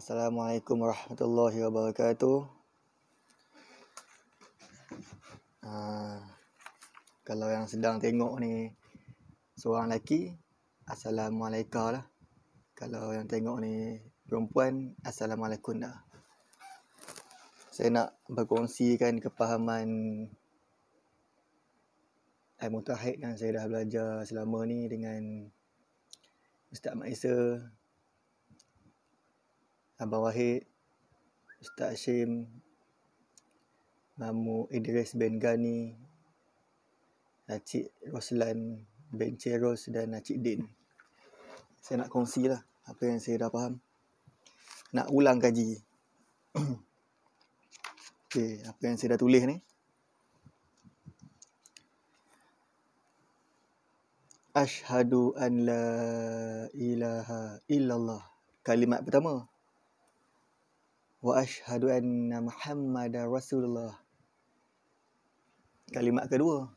Assalamualaikum warahmatullahi wabarakatuh. Uh, kalau yang sedang tengok ni seorang lelaki, assalamualaikum lah. Kalau yang tengok ni perempuan, assalamualaikum dah. Saya nak berkongsikan kepahaman ilmu tahid yang saya dah belajar selama ni dengan Ustaz Maisa Abang Wahid, Ustaz Hashim, Mamu Idris bin Ghani, Acik Roslan bin Cheros dan Acik Din. Saya nak kongsi lah apa yang saya dah faham. Nak ulang kaji. okay, apa yang saya dah tulis ni. Ashadu an la ilaha illallah. Kalimat pertama wa ashhadu anna muhammadar rasulullah kalimat kedua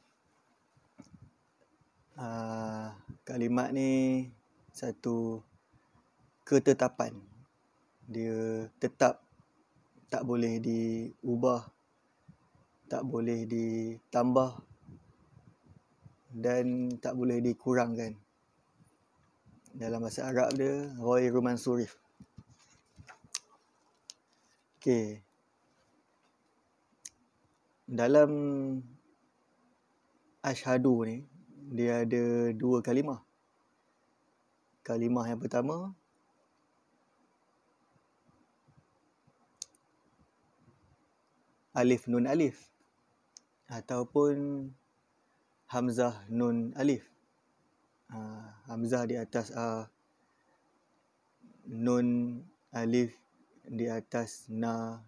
uh, kalimat ni satu ketetapan dia tetap tak boleh diubah tak boleh ditambah dan tak boleh dikurangkan dalam bahasa Arab dia ghairu mansurif Okay. Dalam Ashadu ni, dia ada dua kalimah. Kalimah yang pertama, Alif Nun Alif. Ataupun Hamzah Nun Alif. Ah, Hamzah di atas a ah, Nun Alif di atas na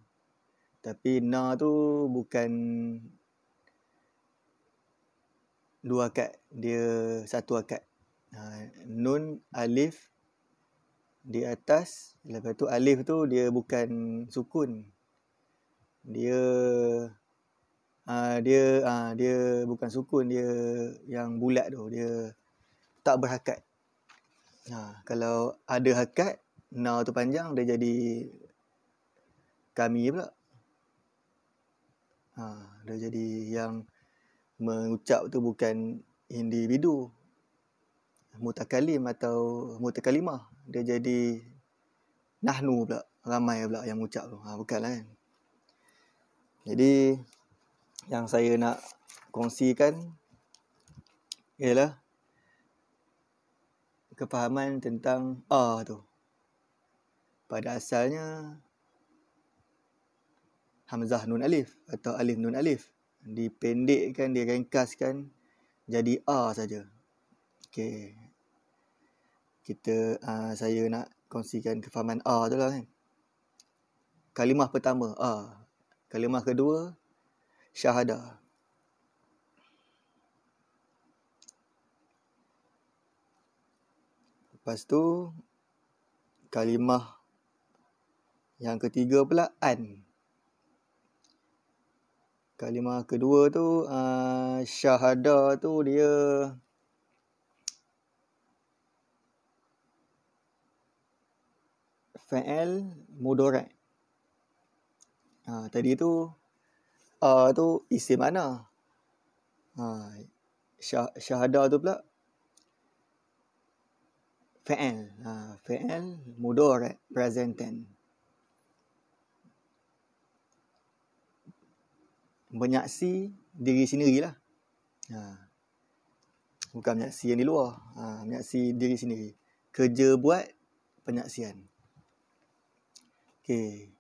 tapi na tu bukan dua akad dia satu akad ha, nun alif di atas lepas tu alif tu dia bukan sukun dia ha, dia ha, dia bukan sukun dia yang bulat tu dia tak berhakat ha, kalau ada hakat na tu panjang dia jadi kami pula. Ha, dia jadi yang mengucap tu bukan individu mutakalim atau mutakalimah. Dia jadi nahnu pula. Ramai pula yang ucap tu. Ha, bukan lah kan. Jadi yang saya nak kongsikan ialah kepahaman tentang A ah, tu. Pada asalnya Hamzah Nun Alif atau Alif Nun Alif. Dipendekkan, direngkaskan jadi A saja. Okey. Kita, uh, saya nak kongsikan kefahaman A tu lah kan. Kalimah pertama, A. Kalimah kedua, syahadah. Lepas tu, kalimah yang ketiga pula, An kalimah kedua tu uh, syahada tu dia fa'al mudorat. Ha, ah, tadi tu uh, tu isi mana? Ha, syah, syahada tu pula fa'al. Ha, fa'al mudorat present tense. menyaksi diri sendiri lah. Ha. Bukan menyaksi yang di luar. Ha. Menyaksi diri sendiri. Kerja buat penyaksian. Okay.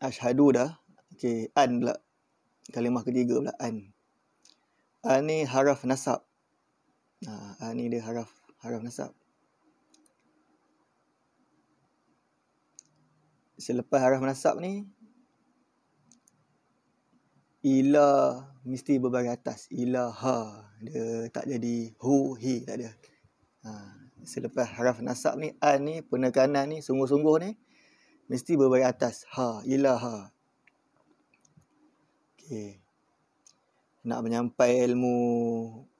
Ashadu dah. Okay. An pula. Kalimah ketiga pula. An. An ni haraf nasab. Ha. An ni dia haraf, haraf nasab. Selepas haraf nasab ni, ila mesti berbaring atas ila ha dia tak jadi hu hi tak ada ha selepas haraf nasab ni an ni penekanan ni sungguh-sungguh ni mesti berbaring atas ha ila ha okey nak menyampai ilmu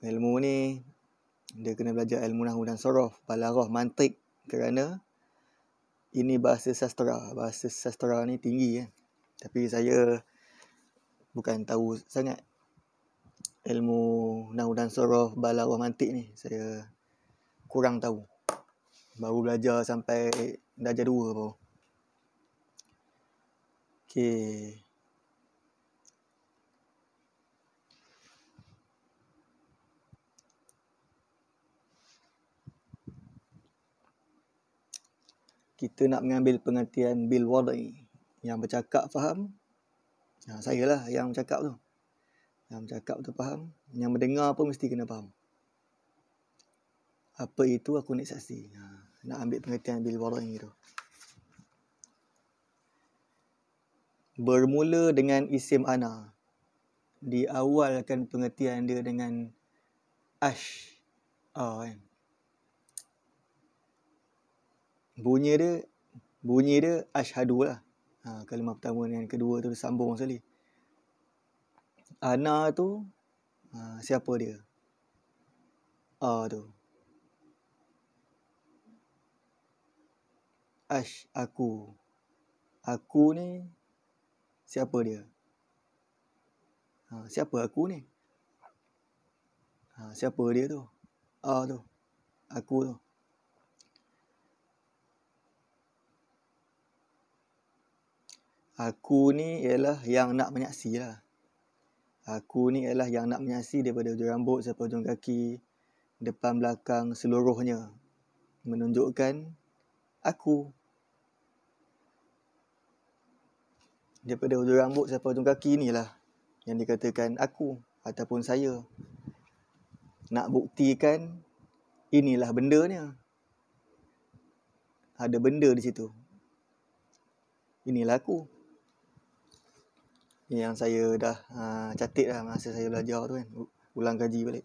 ilmu ni dia kena belajar ilmu nahu dan sorof balaghah mantik kerana ini bahasa sastra bahasa sastra ni tinggi kan eh. tapi saya bukan tahu sangat ilmu nau dan surah balaghah mantik ni saya kurang tahu baru belajar sampai darjah dua. baru okey kita nak mengambil pengertian bil wadi yang bercakap faham Ha, saya lah yang cakap tu. Yang cakap tu faham. Yang mendengar pun mesti kena faham. Apa itu aku nak saksi. Ha, nak ambil pengertian bil warang tu. Bermula dengan isim ana. Diawalkan pengertian dia dengan ash. Oh, kan? Bunyi dia, bunyi dia ashadu lah ha, kalimah pertama dengan kedua tu sambung sekali Ana tu ha, siapa dia A tu Ash aku aku ni siapa dia ha, siapa aku ni ha, siapa dia tu A tu aku tu Aku ni ialah yang nak menyaksi lah. Aku ni ialah yang nak menyaksi daripada hujung rambut sampai hujung kaki, depan belakang seluruhnya. Menunjukkan aku. Daripada hujung rambut sampai hujung kaki ni lah yang dikatakan aku ataupun saya. Nak buktikan inilah benda bendanya. Ada benda di situ. Inilah aku yang saya dah uh, ah, catik lah masa saya belajar tu kan ulang kaji balik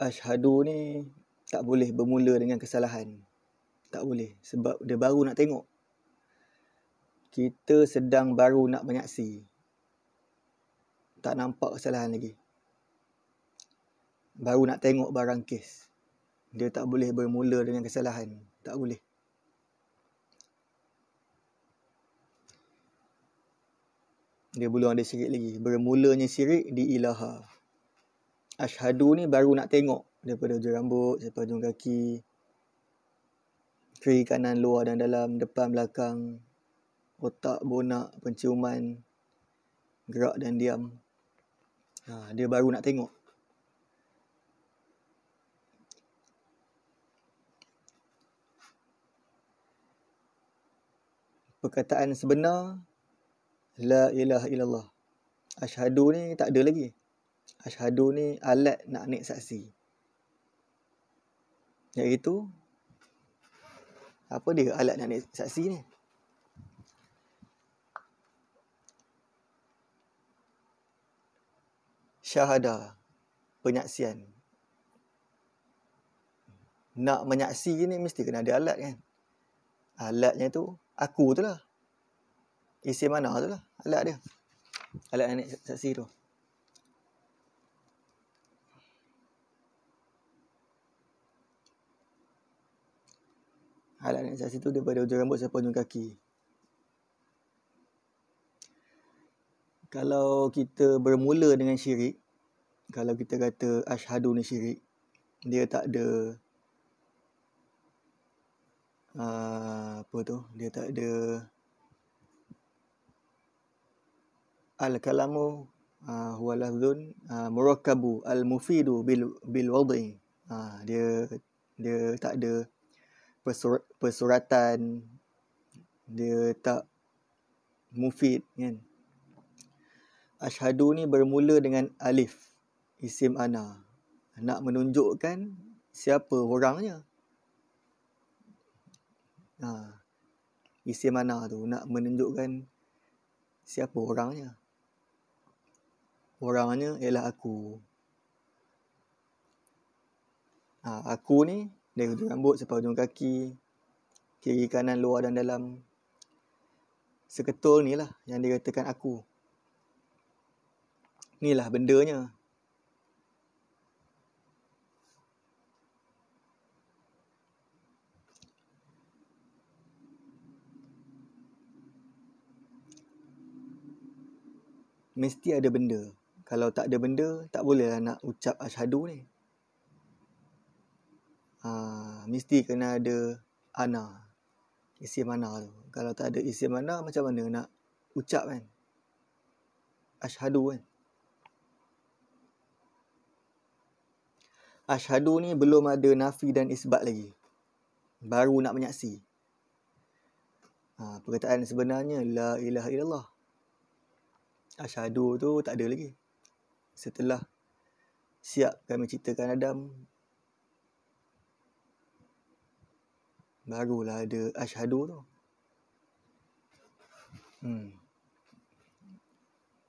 Ashadu ni tak boleh bermula dengan kesalahan. Tak boleh. Sebab dia baru nak tengok. Kita sedang baru nak menyaksi. Tak nampak kesalahan lagi. Baru nak tengok barang kes. Dia tak boleh bermula dengan kesalahan. Tak boleh. Dia belum ada syirik lagi. Bermulanya syirik di ilaha. Ashadu ni baru nak tengok daripada hujung rambut, sampai hujung kaki. Kiri kanan luar dan dalam, depan belakang. Otak, bonak, penciuman. Gerak dan diam. Ha, dia baru nak tengok. Perkataan sebenar, La ilaha illallah. Ashadu ni tak ada lagi. Asyhadu ni alat nak naik saksi. Iaitu apa dia alat nak naik saksi ni? Syahada penyaksian. Nak menyaksi ni mesti kena ada alat kan? Alatnya tu aku tu lah. Isi mana tu lah alat dia. Alat nak naik saksi tu. alat saksi tu daripada ujung rambut sampai ujung kaki. Kalau kita bermula dengan syirik, kalau kita kata ashadu ni syirik, dia tak ada uh, apa tu? Dia tak ada al-kalamu uh, ah, wa lafzun uh, ah, murakkabu al-mufidu bil bil wadhi. Uh, dia dia tak ada persur- persuratan dia tak mufid kan Ashadu ni bermula dengan alif isim ana nak menunjukkan siapa orangnya ha, isim ana tu nak menunjukkan siapa orangnya orangnya ialah aku ha, aku ni dari hujung rambut sampai hujung kaki kiri kanan luar dan dalam seketul ni lah yang dikatakan aku ni lah bendanya mesti ada benda kalau tak ada benda tak bolehlah nak ucap asyhadu ni ha, mesti kena ada ana isim mana tu kalau tak ada isim mana macam mana nak ucap kan ashadu kan ashadu ni belum ada nafi dan isbat lagi baru nak menyaksi ha, perkataan sebenarnya la ilaha illallah ashadu tu tak ada lagi setelah siap kami ceritakan Adam barulah ada asyhadu tu. Hmm.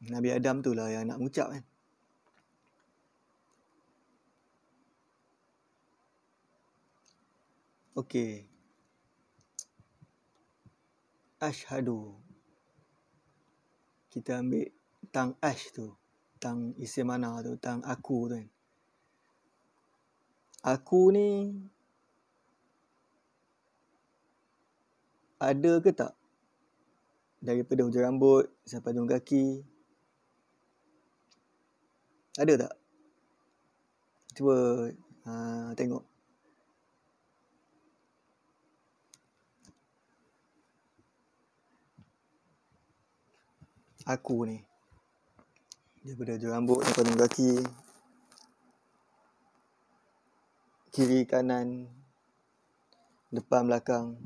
Nabi Adam tu lah yang nak mengucap kan. Okey. Ashadu. Kita ambil tang ash tu. Tang isi mana tu. Tang aku tu kan. Aku ni ada ke tak daripada hujung rambut sampai hujung kaki ada tak cuba uh, tengok aku ni daripada hujung rambut sampai hujung kaki kiri kanan depan belakang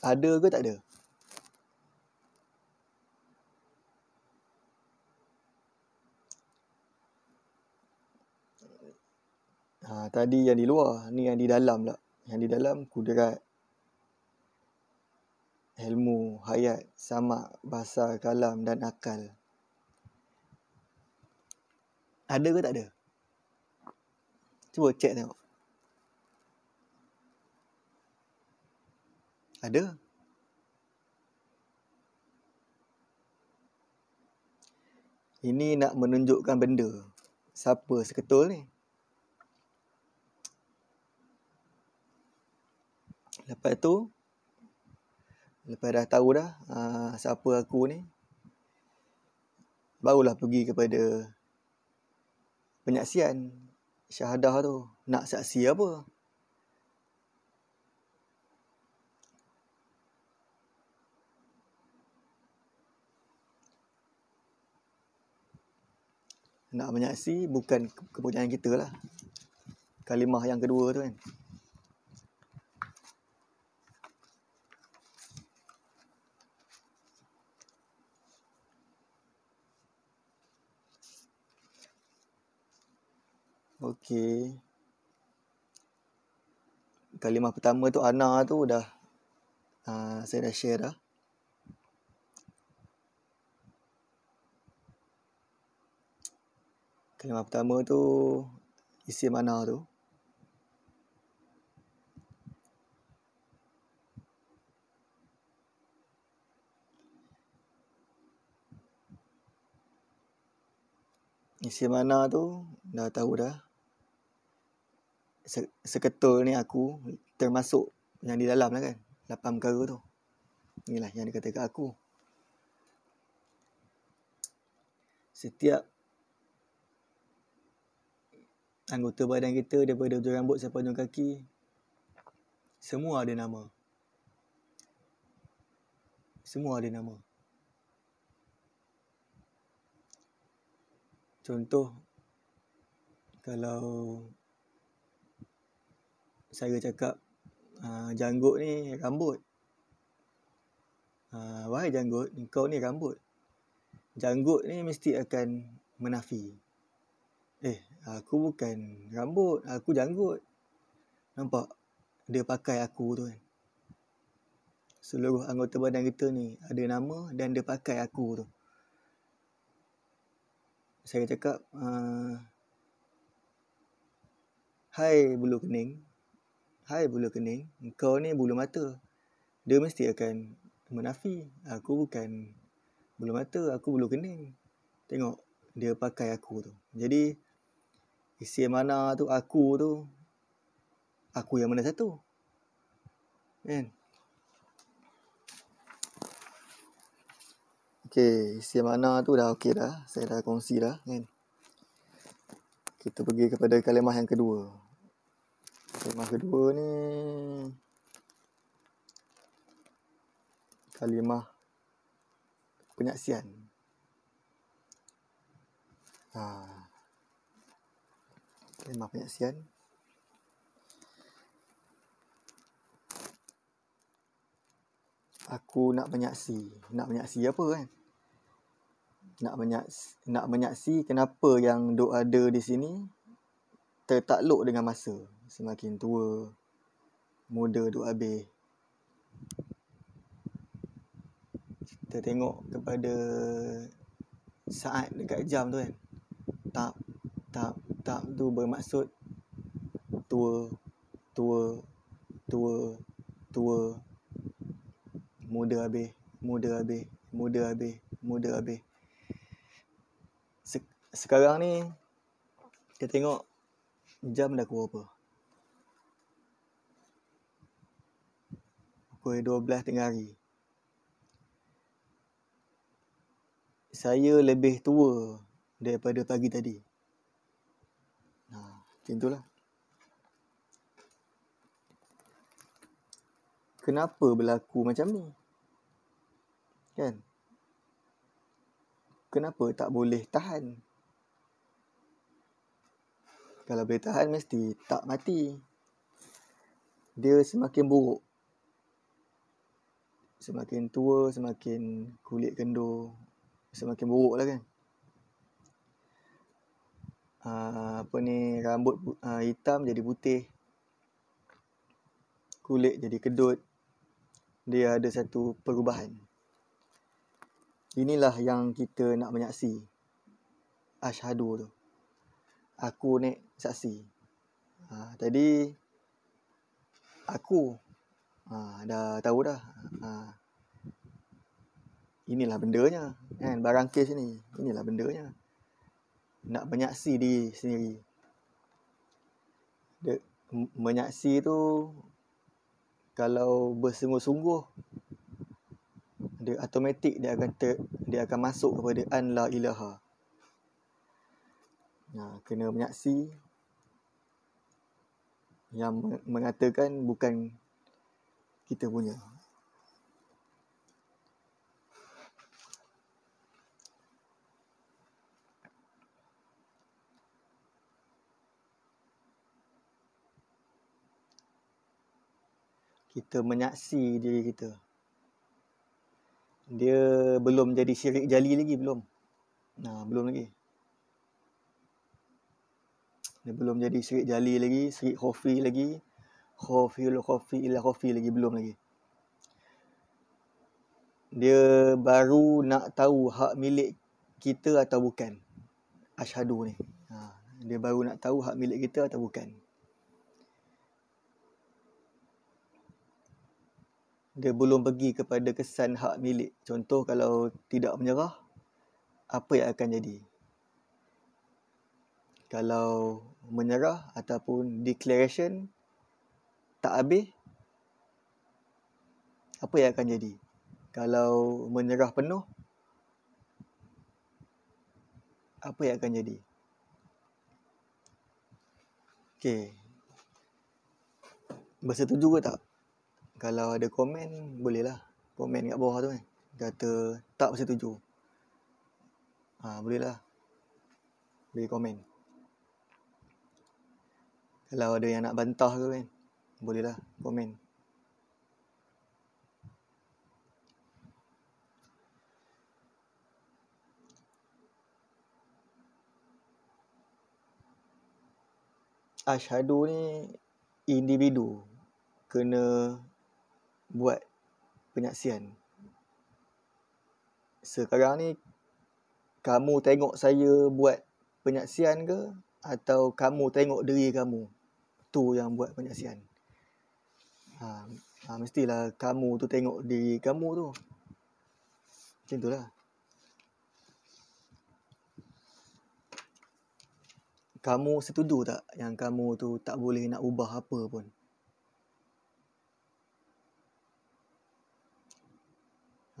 Ada ke tak ada? Ha, tadi yang di luar, ni yang di dalam lah. Yang di dalam, kudrat. Ilmu, hayat, sama bahasa, kalam dan akal. Ada ke tak ada? Cuba cek tengok. Ada. Ini nak menunjukkan benda. Siapa seketul ni? Lepas tu, lepas dah tahu dah aa, ah, siapa aku ni, barulah pergi kepada penyaksian syahadah tu. Nak saksi apa? nak menyaksi bukan kepunyaan kita lah. Kalimah yang kedua tu kan. Okey. Kalimah pertama tu Ana tu dah uh, saya dah share dah. Kalimah pertama tu isi mana tu? Isi mana tu dah tahu dah. Seketul ni aku termasuk yang di dalam lah kan. Lapan perkara tu. Inilah yang dikatakan aku. Setiap anggota badan kita daripada hujung rambut sampai hujung kaki semua ada nama semua ada nama contoh kalau saya cakap uh, janggut ni rambut uh, wahai janggut kau ni rambut janggut ni mesti akan menafi eh aku bukan rambut, aku janggut. Nampak dia pakai aku tu kan. Seluruh anggota badan kita ni ada nama dan dia pakai aku tu. Saya cakap, ah, Hai bulu kening. Hai bulu kening. Kau ni bulu mata. Dia mesti akan menafi. Aku bukan bulu mata, aku bulu kening. Tengok dia pakai aku tu. Jadi, isi mana tu aku tu aku yang mana satu kan okey isi mana tu dah okey dah saya dah kongsi dah kan kita pergi kepada kalimah yang kedua kalimah kedua ni kalimah penyaksian ha Memang banyak sian Aku nak menyaksi Nak menyaksi apa kan Nak menyaksi, nak menyaksi Kenapa yang doa ada di sini Tertakluk dengan masa Semakin tua Muda doa habis Kita tengok kepada Saat dekat jam tu kan Tak, tak tak tu bermaksud tua, tua, tua, tua, muda habis, muda habis, muda habis, muda habis. Sek- sekarang ni, kita tengok jam dah keluar apa. Pukul 12 tengah hari. Saya lebih tua daripada pagi tadi. Macam itulah. Kenapa berlaku macam ni? Kan? Kenapa tak boleh tahan? Kalau boleh tahan mesti tak mati. Dia semakin buruk. Semakin tua, semakin kulit kendur. Semakin buruk lah kan. Ah, apa ni rambut ah, hitam jadi putih kulit jadi kedut dia ada satu perubahan inilah yang kita nak menyaksi ashadu tu aku ni saksi ha, ah, tadi aku ha, dah tahu dah ha, inilah bendanya kan barang kes ni inilah bendanya nak menyaksi di sendiri. Dia, menyaksi tu kalau bersungguh-sungguh dia automatik dia akan ter, dia akan masuk kepada an la ilaha. Nah, ha, kena menyaksi yang mengatakan bukan kita punya. kita menyaksi diri kita. Dia belum jadi syirik jali lagi, belum. Nah, belum lagi. Dia belum jadi syirik jali lagi, syirik khofi lagi. Khofiul khofi ila khofi lagi, belum lagi. Dia baru nak tahu hak milik kita atau bukan. Ashadu ni. Ha, dia baru nak tahu hak milik kita atau bukan. dia belum pergi kepada kesan hak milik. Contoh kalau tidak menyerah, apa yang akan jadi? Kalau menyerah ataupun declaration tak habis, apa yang akan jadi? Kalau menyerah penuh, apa yang akan jadi? Okey. Bersetuju ke tak? kalau ada komen boleh lah komen kat bawah tu kan kata tak pasal tuju ha, boleh lah boleh komen kalau ada yang nak bantah ke kan boleh lah komen Ashadu ni individu kena buat penyaksian. Sekarang ni kamu tengok saya buat penyaksian ke atau kamu tengok diri kamu tu yang buat penyaksian. Ha, ha mestilah kamu tu tengok diri kamu tu. Macam lah. Kamu setuju tak yang kamu tu tak boleh nak ubah apa pun?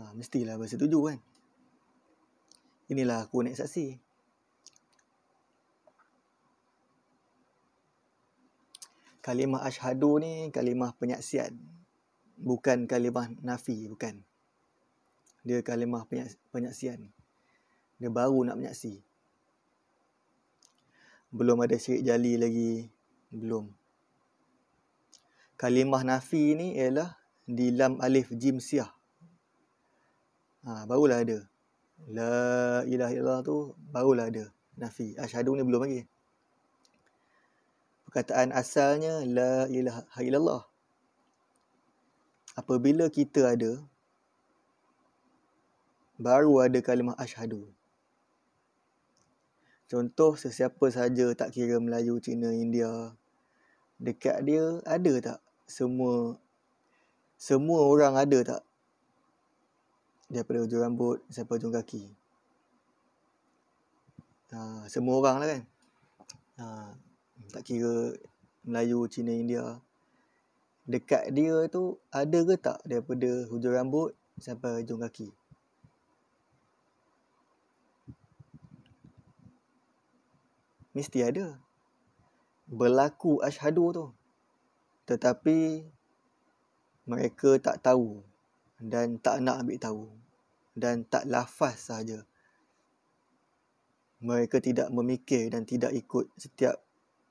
Ha, mestilah bersetuju kan. Inilah aku naik saksi. Kalimah ashadu ni kalimah penyaksian. Bukan kalimah nafi, bukan. Dia kalimah penyaksian. Dia baru nak menyaksi. Belum ada syirik jali lagi. Belum. Kalimah nafi ni ialah di lam alif jim siah ha, barulah ada. La ilaha illallah tu barulah ada nafi. ashadu ni belum lagi. Perkataan asalnya la ilaha illallah. Apabila kita ada baru ada kalimah ashadu. Contoh sesiapa saja tak kira Melayu, Cina, India dekat dia ada tak semua semua orang ada tak daripada hujung rambut sampai hujung kaki. Ha, semua orang lah kan. Ha, tak kira Melayu, Cina, India. Dekat dia tu ada ke tak daripada hujung rambut sampai hujung kaki? Mesti ada. Berlaku ashadu tu. Tetapi mereka tak tahu dan tak nak ambil tahu dan tak lafaz saja mereka tidak memikir dan tidak ikut setiap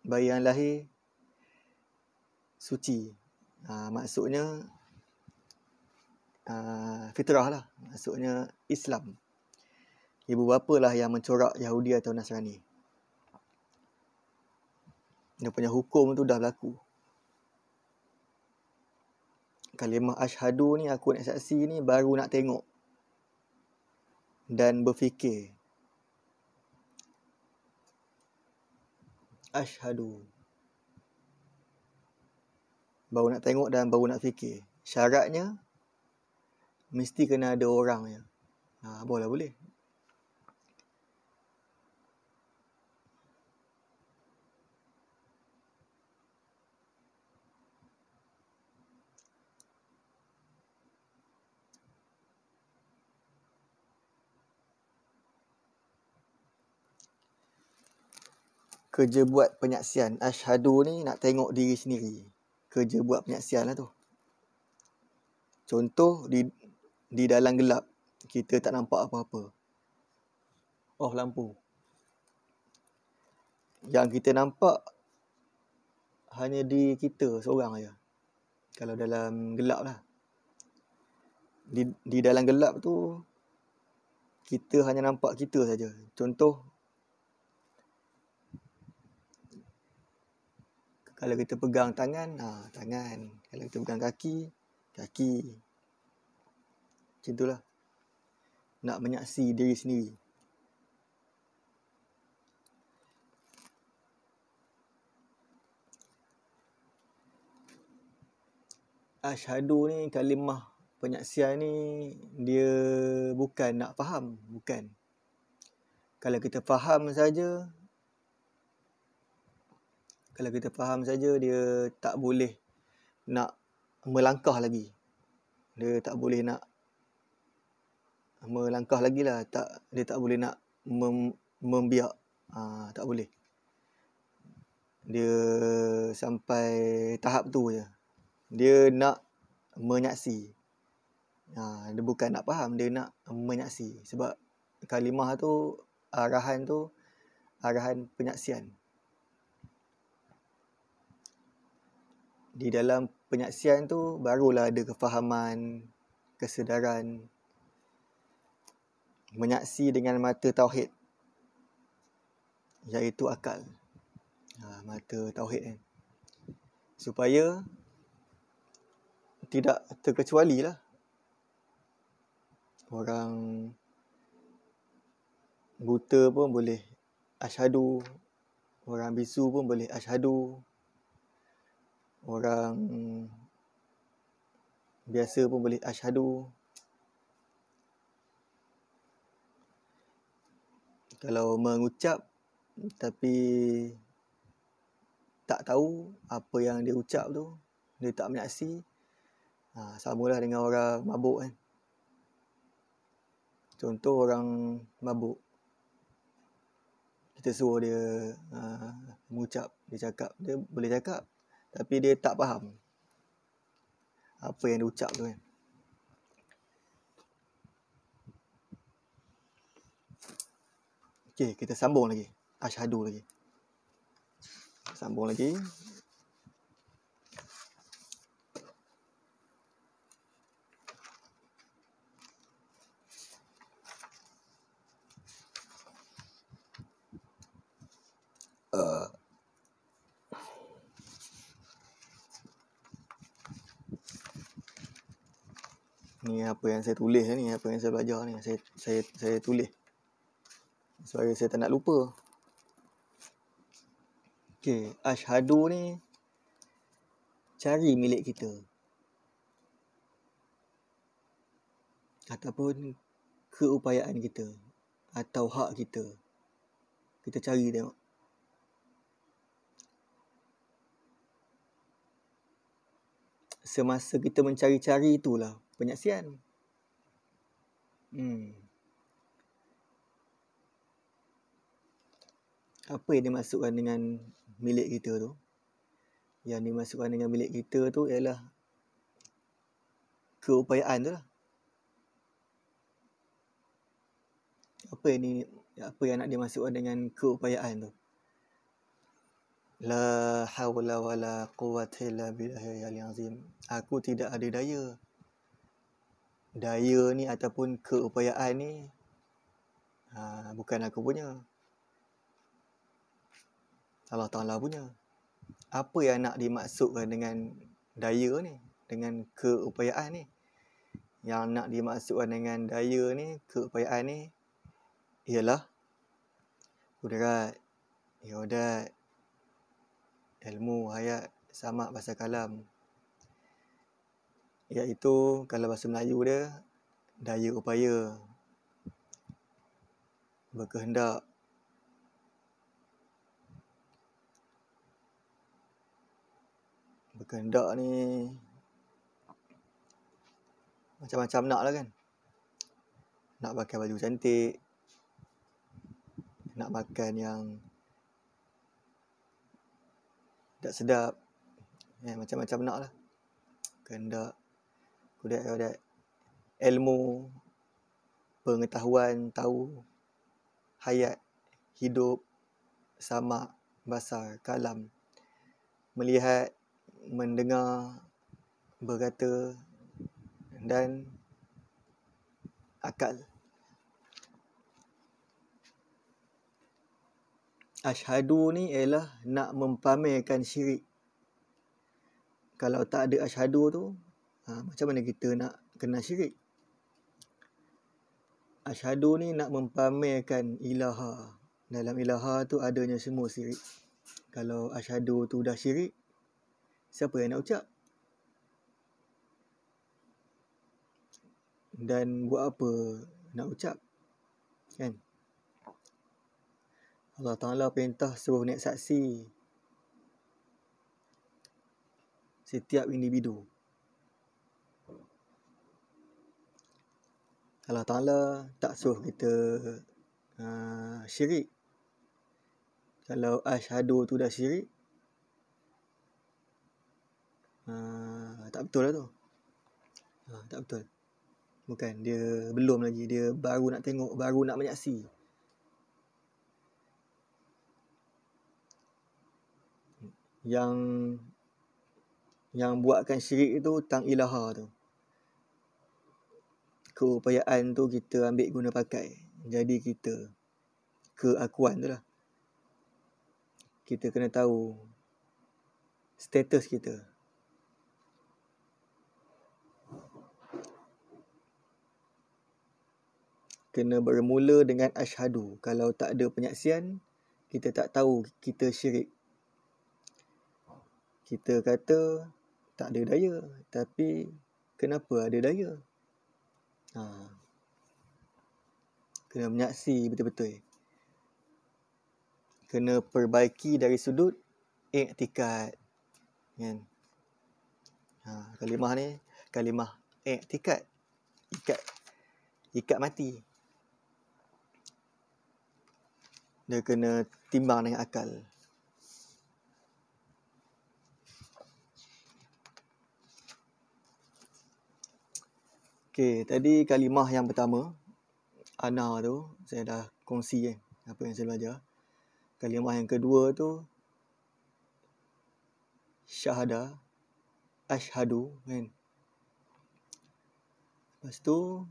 bayi yang lahir suci ha, maksudnya ha, fitrah lah maksudnya Islam ibu bapa lah yang mencorak Yahudi atau Nasrani dia punya hukum tu dah berlaku kalimah ashadu ni aku nak saksi ni baru nak tengok dan berfikir ashadu baru nak tengok dan baru nak fikir syaratnya mesti kena ada orang ya ha, boleh boleh kerja buat penyaksian Ashadu ni nak tengok diri sendiri Kerja buat penyaksian lah tu Contoh di di dalam gelap Kita tak nampak apa-apa Oh lampu Yang kita nampak Hanya di kita seorang aja. Kalau dalam gelap lah di, di dalam gelap tu Kita hanya nampak kita saja. Contoh Kalau kita pegang tangan, ha, tangan. Kalau kita pegang kaki, kaki. Macam itulah. Nak menyaksi diri sendiri. Ashadu ni kalimah penyaksian ni dia bukan nak faham, bukan. Kalau kita faham saja, kalau kita faham saja dia tak boleh nak melangkah lagi dia tak boleh nak melangkah lagi lah tak dia tak boleh nak mem, membiak ha, tak boleh dia sampai tahap tu je dia nak menyaksi ha, dia bukan nak faham dia nak menyaksi sebab kalimah tu arahan tu arahan penyaksian di dalam penyaksian tu barulah ada kefahaman, kesedaran menyaksi dengan mata tauhid iaitu akal. Ha, mata tauhid kan. Supaya tidak terkecuali lah orang buta pun boleh asyhadu orang bisu pun boleh asyhadu orang biasa pun boleh asyhadu kalau mengucap tapi tak tahu apa yang dia ucap tu dia tak menyaksi ha, sama dengan orang mabuk kan contoh orang mabuk kita suruh dia uh, mengucap dia cakap dia boleh cakap tapi dia tak faham apa yang dia ucap tu kan. Okey, kita sambung lagi. Ashadu lagi. Sambung lagi. apa yang saya tulis ni, apa yang saya belajar ni, saya saya saya tulis. Supaya saya tak nak lupa. Okey, asyhadu ni cari milik kita. Ataupun keupayaan kita atau hak kita. Kita cari tengok. Semasa kita mencari-cari itulah penyaksian. Hmm. Apa yang dimasukkan dengan milik kita tu? Yang dimasukkan dengan milik kita tu ialah keupayaan tu lah. Apa yang ni apa yang nak dimasukkan dengan keupayaan tu? La hawla wala quwwata illa billahi azim. Aku tidak ada daya daya ni ataupun keupayaan ni ha, bukan aku punya. Allah Ta'ala punya. Apa yang nak dimaksudkan dengan daya ni? Dengan keupayaan ni? Yang nak dimaksudkan dengan daya ni, keupayaan ni, ialah kudrat, ya iodat, ilmu, hayat, sama bahasa kalam, iaitu kalau bahasa Melayu dia daya upaya berkehendak berkehendak ni macam-macam nak lah kan nak pakai baju cantik nak makan yang tak sedap eh, macam-macam nak lah kehendak Udah udah ilmu pengetahuan tahu hayat hidup sama bahasa kalam melihat mendengar berkata dan akal Ashadu ni ialah nak mempamerkan syirik. Kalau tak ada ashadu tu, Ha, macam mana kita nak kenal syirik? Ashadu ni nak mempamerkan ilaha. Dalam ilaha tu adanya semua syirik. Kalau ashadu tu dah syirik, siapa yang nak ucap? Dan buat apa nak ucap? Kan? Allah Ta'ala perintah suruh naik saksi setiap individu. Allah Ta'ala tak suruh kita uh, syirik. Kalau asyhadu tu dah syirik, uh, tak betul lah tu. Uh, tak betul. Bukan, dia belum lagi. Dia baru nak tengok, baru nak menyaksi. Yang yang buatkan syirik tu, tang ilaha tu keupayaan tu kita ambil guna pakai. Jadi kita keakuan tu lah. Kita kena tahu status kita. Kena bermula dengan ashadu. Kalau tak ada penyaksian, kita tak tahu kita syirik. Kita kata tak ada daya. Tapi kenapa ada daya? Ha. Kena menyaksi betul-betul. Kena perbaiki dari sudut iktikat. Kan? Ha, kalimah ni, kalimah iktikat. Ikat. Ikat mati. Dia kena timbang dengan akal. Okey, tadi kalimah yang pertama ana tu saya dah kongsi kan apa yang saya belajar. Kalimah yang kedua tu syahada ashadu kan. Lepas tu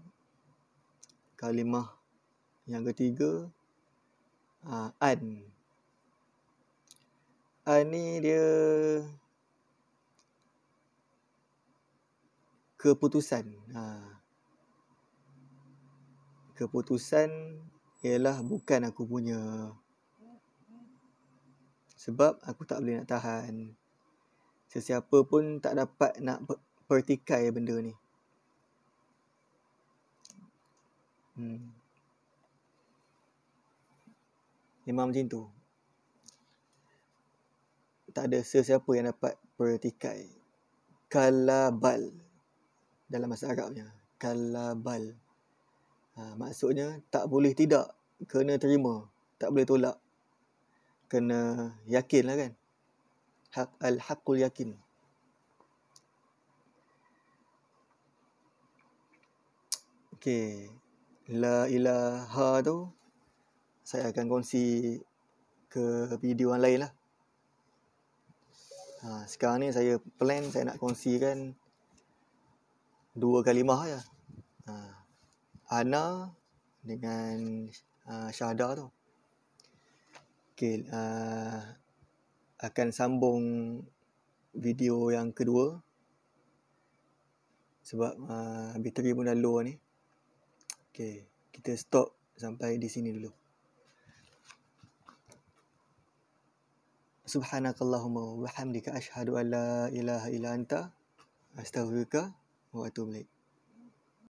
kalimah yang ketiga uh, an an ni dia keputusan uh, keputusan ialah bukan aku punya sebab aku tak boleh nak tahan sesiapa pun tak dapat nak pertikai benda ni hmm. memang macam tu tak ada sesiapa yang dapat pertikai kalabal dalam bahasa Arabnya kalabal Ha, maksudnya tak boleh tidak kena terima, tak boleh tolak. Kena yakinlah kan. Hak al-haqqul yakin. Okey. La ilaha tu saya akan kongsi ke video yang lain lah. Ha, sekarang ni saya plan saya nak kongsikan dua kalimah je. Ya. Ha. Ana dengan uh, ah, Syahda tu. Okay, uh, ah, akan sambung video yang kedua. Sebab uh, bateri pun dah low ni. Okay, kita stop sampai di sini dulu. Subhanakallahumma wa bihamdika ashhadu an la ilaha illa anta astaghfiruka wa atubu ilaik.